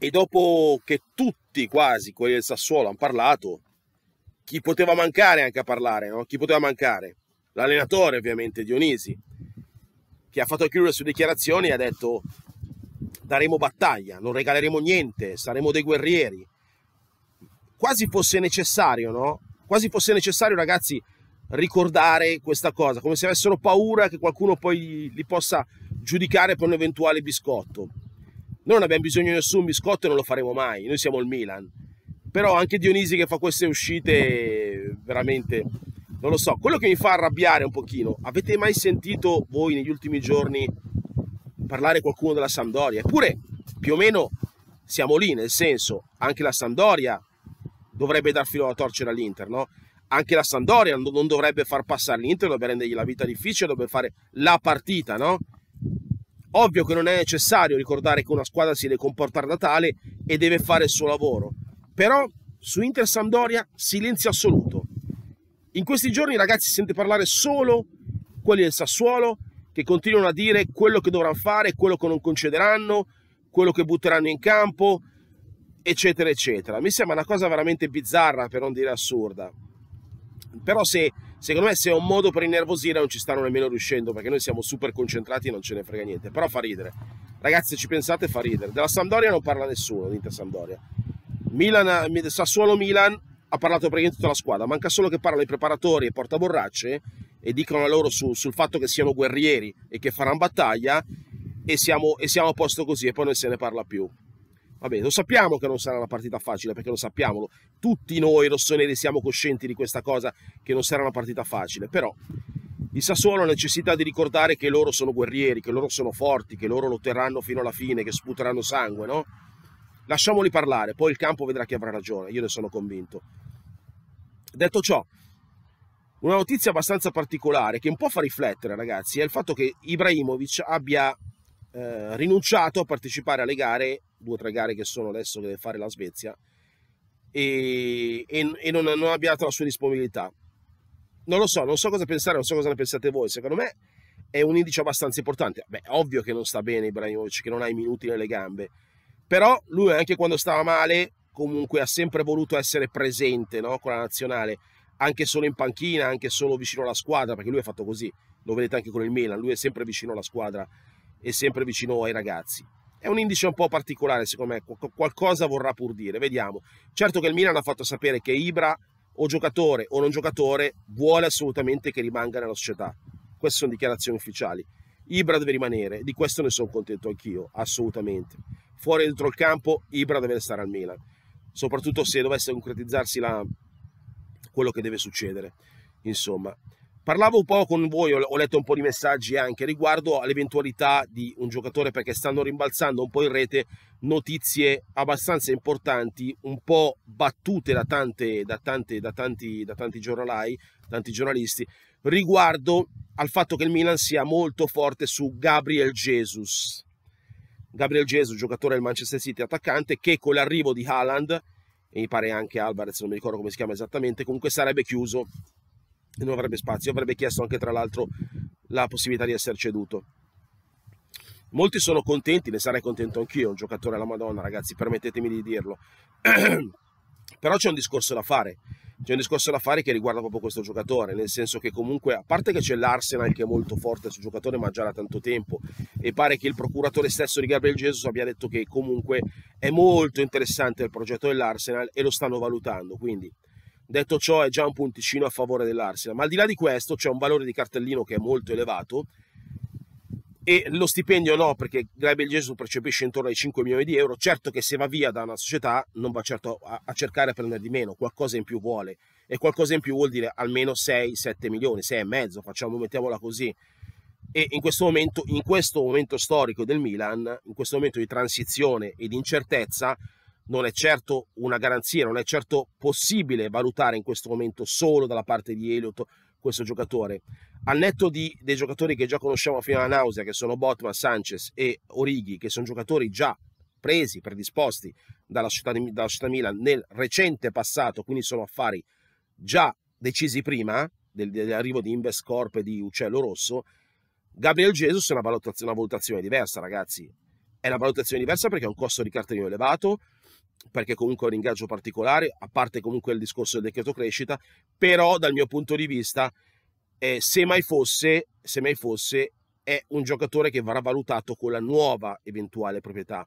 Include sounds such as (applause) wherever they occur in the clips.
E dopo che tutti quasi quelli del Sassuolo hanno parlato, chi poteva mancare anche a parlare? No? Chi poteva mancare? L'allenatore ovviamente, Dionisi, che ha fatto chiudere le sue dichiarazioni e ha detto daremo battaglia, non regaleremo niente, saremo dei guerrieri. Quasi fosse necessario, no? Quasi fosse necessario, ragazzi, ricordare questa cosa, come se avessero paura che qualcuno poi li possa giudicare per un eventuale biscotto. Noi non abbiamo bisogno di nessun biscotto e non lo faremo mai, noi siamo il Milan. Però anche Dionisi che fa queste uscite veramente non lo so, quello che mi fa arrabbiare un pochino, avete mai sentito voi negli ultimi giorni parlare qualcuno della Sampdoria? Eppure più o meno siamo lì, nel senso, anche la Sampdoria dovrebbe dar filo da torcere all'Inter, no? Anche la Sampdoria non dovrebbe far passare l'Inter, dovrebbe rendergli la vita difficile, dovrebbe fare la partita, no? Ovvio che non è necessario ricordare che una squadra si deve comportare da tale e deve fare il suo lavoro, però su Inter Sampdoria silenzio assoluto. In questi giorni ragazzi si sente parlare solo quelli del Sassuolo che continuano a dire quello che dovranno fare, quello che non concederanno, quello che butteranno in campo, eccetera, eccetera. Mi sembra una cosa veramente bizzarra, per non dire assurda però se secondo me se è un modo per innervosire non ci stanno nemmeno riuscendo perché noi siamo super concentrati e non ce ne frega niente però fa ridere ragazzi se ci pensate fa ridere della Sampdoria non parla nessuno l'Inter Sampdoria Milan, eh, Sassuolo Milan ha parlato praticamente tutta la squadra manca solo che parlano i preparatori e portaborracce e dicono a loro su, sul fatto che siano guerrieri e che faranno battaglia e siamo, e siamo a posto così e poi non se ne parla più Vabbè, lo sappiamo che non sarà una partita facile, perché lo sappiamo, tutti noi rossoneri siamo coscienti di questa cosa, che non sarà una partita facile, però il Sassuolo ha necessità di ricordare che loro sono guerrieri, che loro sono forti, che loro lotteranno fino alla fine, che sputeranno sangue, no? Lasciamoli parlare, poi il campo vedrà chi avrà ragione, io ne sono convinto. Detto ciò, una notizia abbastanza particolare che un po' fa riflettere, ragazzi, è il fatto che Ibrahimovic abbia eh, rinunciato a partecipare alle gare, due o tre gare che sono adesso che deve fare la Svezia, e, e, e non, non abbia la sua disponibilità. Non lo so, non so cosa pensare, non so cosa ne pensate voi. Secondo me è un indice abbastanza importante. Beh, ovvio che non sta bene Ibrahimovic, che non ha i minuti nelle gambe, però lui anche quando stava male comunque ha sempre voluto essere presente no? con la nazionale, anche solo in panchina, anche solo vicino alla squadra, perché lui ha fatto così, lo vedete anche con il Milan, lui è sempre vicino alla squadra e sempre vicino ai ragazzi. È un indice un po' particolare, secondo me, qualcosa vorrà pur dire, vediamo. Certo che il Milan ha fatto sapere che Ibra, o giocatore o non giocatore, vuole assolutamente che rimanga nella società. Queste sono dichiarazioni ufficiali. Ibra deve rimanere, di questo ne sono contento anch'io, assolutamente. Fuori dentro il campo, Ibra deve stare al Milan, soprattutto se dovesse concretizzarsi la... quello che deve succedere. Insomma, Parlavo un po' con voi, ho letto un po' di messaggi anche riguardo all'eventualità di un giocatore perché stanno rimbalzando un po' in rete notizie abbastanza importanti, un po' battute da, tante, da, tante, da, tanti, da tanti giornalai, tanti giornalisti, riguardo al fatto che il Milan sia molto forte su Gabriel Jesus. Gabriel Jesus, giocatore del Manchester City, attaccante, che con l'arrivo di Haaland, e mi pare anche Alvarez, non mi ricordo come si chiama esattamente, comunque sarebbe chiuso non avrebbe spazio, avrebbe chiesto anche tra l'altro la possibilità di essere ceduto. Molti sono contenti, ne sarei contento anch'io, un giocatore alla Madonna, ragazzi, permettetemi di dirlo. (clears throat) Però c'è un discorso da fare, c'è un discorso da fare che riguarda proprio questo giocatore, nel senso che comunque, a parte che c'è l'Arsenal che è molto forte sul giocatore, ma già da tanto tempo, e pare che il procuratore stesso di Gabriel Jesus abbia detto che comunque è molto interessante il progetto dell'Arsenal e lo stanno valutando, quindi Detto ciò è già un punticino a favore dell'Arsenal, ma al di là di questo c'è un valore di cartellino che è molto elevato e lo stipendio no perché Gabriel Jesus percepisce intorno ai 5 milioni di euro, certo che se va via da una società non va certo a, a cercare a prendere di meno, qualcosa in più vuole e qualcosa in più vuol dire almeno 6-7 milioni, 6 e mezzo, facciamo, mettiamola così e in questo, momento, in questo momento, storico del Milan, in questo momento di transizione e di incertezza, non è certo una garanzia, non è certo possibile valutare in questo momento solo dalla parte di Elliott questo giocatore. Al netto di, dei giocatori che già conosciamo fino alla nausea, che sono Botman, Sanchez e Orighi, che sono giocatori già presi, predisposti dalla città, di, dalla città Milan nel recente passato, quindi sono affari già decisi prima del, dell'arrivo di Inves Corp e di Uccello Rosso, Gabriel Jesus è una valutazione, una valutazione diversa, ragazzi. È una valutazione diversa perché ha un costo di cartellino elevato, perché comunque è un ingaggio particolare, a parte comunque il discorso del decreto crescita, però dal mio punto di vista, eh, se, mai fosse, se mai fosse, è un giocatore che verrà valutato con la nuova eventuale proprietà,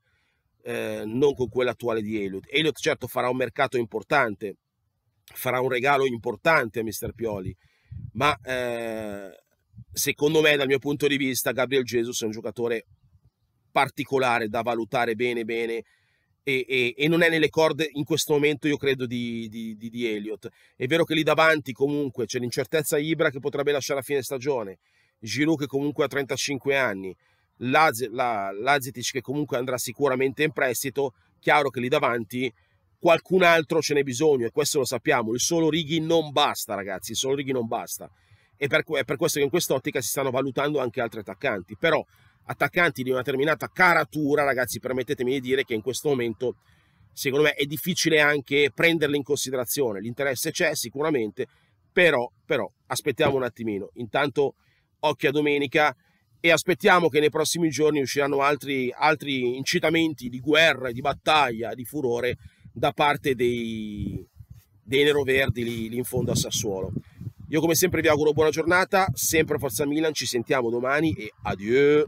eh, non con quella attuale di Elliot. Elliot certo farà un mercato importante, farà un regalo importante a Mister Pioli, ma eh, secondo me, dal mio punto di vista, Gabriel Jesus è un giocatore particolare da valutare bene bene e, e, e, non è nelle corde in questo momento, io credo, di, di, di, di Elliott. È vero che lì davanti comunque c'è l'incertezza Ibra che potrebbe lasciare a fine stagione, Giroud che comunque ha 35 anni, Laz, la, Lazetic che comunque andrà sicuramente in prestito, chiaro che lì davanti qualcun altro ce n'è bisogno e questo lo sappiamo, il solo Righi non basta ragazzi, il solo Righi non basta. E per, è per questo che in quest'ottica si stanno valutando anche altri attaccanti, però attaccanti di una determinata caratura, ragazzi, permettetemi di dire che in questo momento, secondo me, è difficile anche prenderli in considerazione. L'interesse c'è sicuramente, però, però aspettiamo un attimino. Intanto, occhio a domenica e aspettiamo che nei prossimi giorni usciranno altri, altri incitamenti di guerra, di battaglia, di furore da parte dei, dei neroverdi lì, lì in fondo a Sassuolo. Io come sempre vi auguro buona giornata, sempre Forza Milan, ci sentiamo domani e adieu!